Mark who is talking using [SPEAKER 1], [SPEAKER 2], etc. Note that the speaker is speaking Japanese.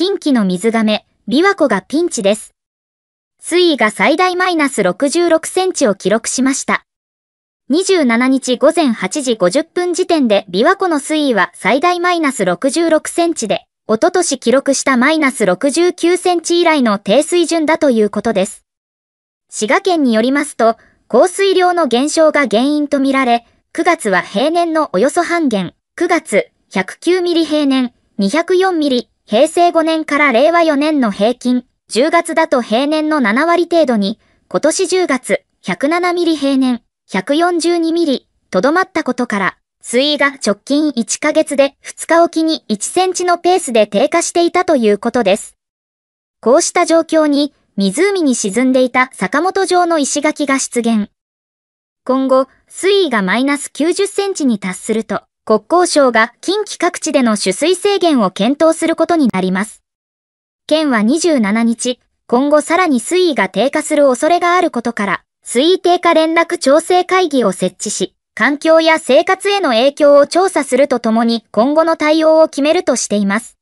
[SPEAKER 1] 近畿の水亀、琵琶湖がピンチです。水位が最大マイナス66センチを記録しました。27日午前8時50分時点で琵琶湖の水位は最大マイナス66センチで、おととし記録したマイナス69センチ以来の低水準だということです。滋賀県によりますと、降水量の減少が原因とみられ、9月は平年のおよそ半減、9月109ミリ平年、204ミリ、平成5年から令和4年の平均、10月だと平年の7割程度に、今年10月、107ミリ平年、142ミリ、とどまったことから、水位が直近1ヶ月で2日おきに1センチのペースで低下していたということです。こうした状況に、湖に沈んでいた坂本城の石垣が出現。今後、水位がマイナス90センチに達すると、国交省が近畿各地での取水制限を検討することになります。県は27日、今後さらに水位が低下する恐れがあることから、水位低下連絡調整会議を設置し、環境や生活への影響を調査するとともに今後の対応を決めるとしています。